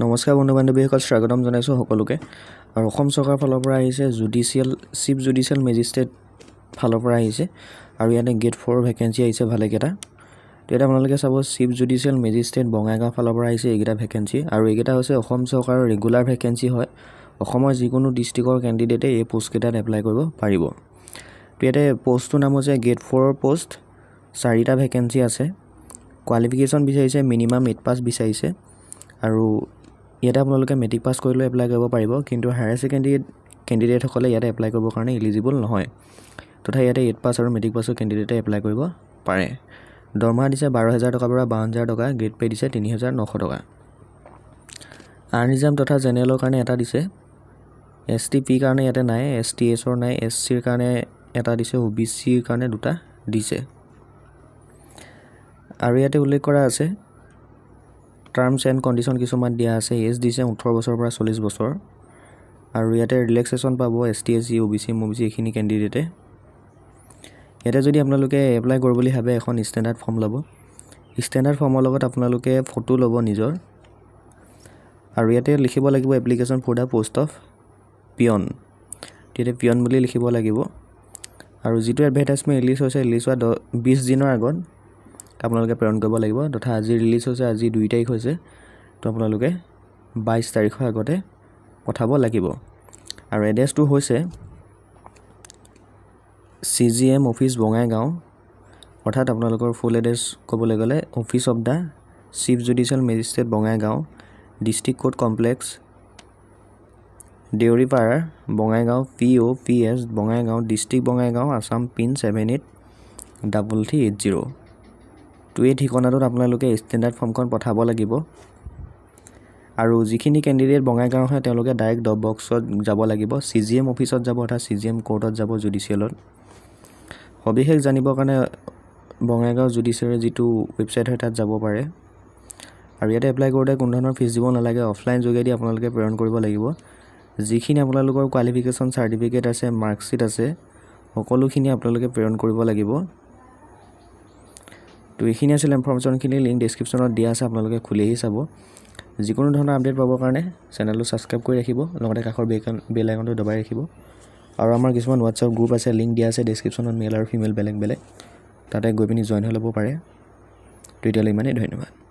নমস্কাৰ বন্ধু বান্ধৱীসকল স্বাগতম জনাইছোঁ সকলোকে আৰু অসম চৰকাৰৰ ফালৰ পৰা আহিছে জুডিচিয়েল চিফ জুডিচিয়েল মেজিষ্ট্ৰেট ফালৰ পৰা আহিছে আৰু ইয়াতে গেট ফ'ৰ ভেকেঞ্চি আহিছে ভালেকেইটা তো তেতিয়া আপোনালোকে চাব চিফ জুডিচিয়েল মেজিষ্ট্ৰেট বঙাইগাঁও ফালৰ পৰা আহিছে এইকেইটা ভেকেঞ্চি আৰু এইকেইটা হৈছে অসম চৰকাৰৰ ৰেগুলাৰ ভেকেঞ্চি হয় অসমৰ যিকোনো ডিষ্ট্ৰিক্টৰ কেণ্ডিডেটে এই পোষ্টকেইটাত এপ্লাই কৰিব পাৰিব তো ইয়াতে পোষ্টটোৰ নাম হৈছে গেট ফ'ৰৰ পোষ্ট চাৰিটা ভেকেঞ্চি আছে কোৱালিফিকেশ্যন বিচাৰিছে মিনিমাম এইট পাছ বিচাৰিছে আৰু ইয়াতে আপোনালোকে মেট্ৰিক পাছ কৰিলেও এপ্লাই কৰিব পাৰিব কিন্তু হায়াৰ ছেকেণ্ডেৰী কেণ্ডিডেটসকলে ইয়াতে এপ্লাই কৰিবৰ কাৰণে ইলিজিবল নহয় তথা ইয়াতে এইট পাছ আৰু মেট্ৰিক পাছৰ কেণ্ডিডেটে এপ্লাই কৰিব পাৰে দৰমহা দিছে বাৰ হাজাৰ টকাৰ পৰা বাৰ হাজাৰ টকা গ্ৰেড পে' দিছে তিনি হাজাৰ নশ টকা আৰ্ণ ৰিজাম তথা জেনেৰেলৰ কাৰণে এটা দিছে এছ টি পিৰ কাৰণে ইয়াতে নাই এছ টি এছৰ নাই এছ চিৰ কাৰণে এটা দিছে অ' বি চিৰ কাৰণে দুটা দিছে আৰু ইয়াতে উল্লেখ কৰা আছে টাৰ্মছ এণ্ড কণ্ডিশ্যন কিছুমান দিয়া আছে এজ দিছে ওঠৰ বছৰৰ পৰা চল্লিছ বছৰ আৰু ইয়াতে ৰিলেক্সেশ্যন পাব S T S C O' B C M O' B C এইখিনি কেণ্ডিডেটে ইয়াতে যদি আপোনালোকে এপ্লাই কৰোঁ বুলি ভাবে এখন ষ্টেণ্ডাৰ্ড ফৰ্ম ল'ব ষ্টেণ্ডাৰ্ড ফৰ্মৰ লগত আপোনালোকে ফটো ল'ব নিজৰ আৰু ইয়াতে লিখিব লাগিব application for the post of peon তেতিয়া পিয়ন বুলি লিখিব লাগিব আৰু যিটো এডভাৰটাইজমেণ্ট ৰিলিজ হৈছে ৰিলিজ হোৱা দহ বিছ দিনৰ আগত আপোনালোকে প্ৰেৰণ কৰিব লাগিব তথা আজি ৰিলিজ হৈছে আজি দুই তাৰিখ হৈছে তো আপোনালোকে বাইছ তাৰিখৰ আগতে পঠাব লাগিব আৰু এড্ৰেছটো হৈছে C J M office Bongaigaon অৰ্থাৎ আপোনালোকৰ ফুল এড্ৰেছ ক'বলৈ গ'লে office of the chief judicial magistrate Bongaigaon district court complex Deuripara Bongaigaon P O' P S Bongaigaon district Bongaigaon Assam pin seven eight double three eight zero' তো ঠিকনাটোত আপোনালোকে ষ্টেণ্ডাৰ্ড ফৰ্মখন পঠাব লাগিব আৰু যিখিনি কেণ্ডিডেট বঙাইগাঁও হয় তেওঁলোকে ডাইৰেক্ট ডপ বক্সত যাব লাগিব চি জি এম অফিচত যাব অৰ্থাৎ চি জি এম কোৰ্টত যাব জুডিচিয়েলত সবিশেষ জানিবৰ কাৰণে বঙাইগাঁও জুডিচিয়েলৰ যিটো ৱেবছাইট হয় তাত যাব পাৰে আৰু ইয়াতে এপ্লাই কৰোঁতে কোনো ধৰণৰ ফিজ দিব নালাগে অফলাইন যোগেদি আপোনালোকে প্ৰেৰণ কৰিব লাগিব যিখিনি আপোনালোকৰ কোৱালিফিকেশ্যন চাৰ্টিফিকেট আছে মাৰ্কশ্বিট আছে সকলোখিনি আপোনালোকে প্ৰেৰণ কৰিব লাগিব তো এইখিনি আছিল ইনফৰ্মেশ্যনখিনি লিংক ডিছক্ৰিপশ্যনত দিয়া আছে আপোনালোকে খুলিয়েই চাব যিকোনো ধৰণৰ আপডেট পাবৰ কাৰণে চেনেলটো ছাবস্ক্ৰাইব কৰি ৰাখিব লগতে কাষৰ বেকন বেল আইকনটো দবাই ৰাখিব আৰু আমাৰ কিছুমান হোৱাটছআপ গ্ৰুপ আছে লিংক দিয়া আছে ডিছক্ৰিপশ্যনত মেল আৰু ফিমেল বেলেগ বেলেগ তাতে গৈ পিনি জইন হৈ ল'ব পাৰে তো এতিয়ালৈ ইমানেই ধন্যবাদ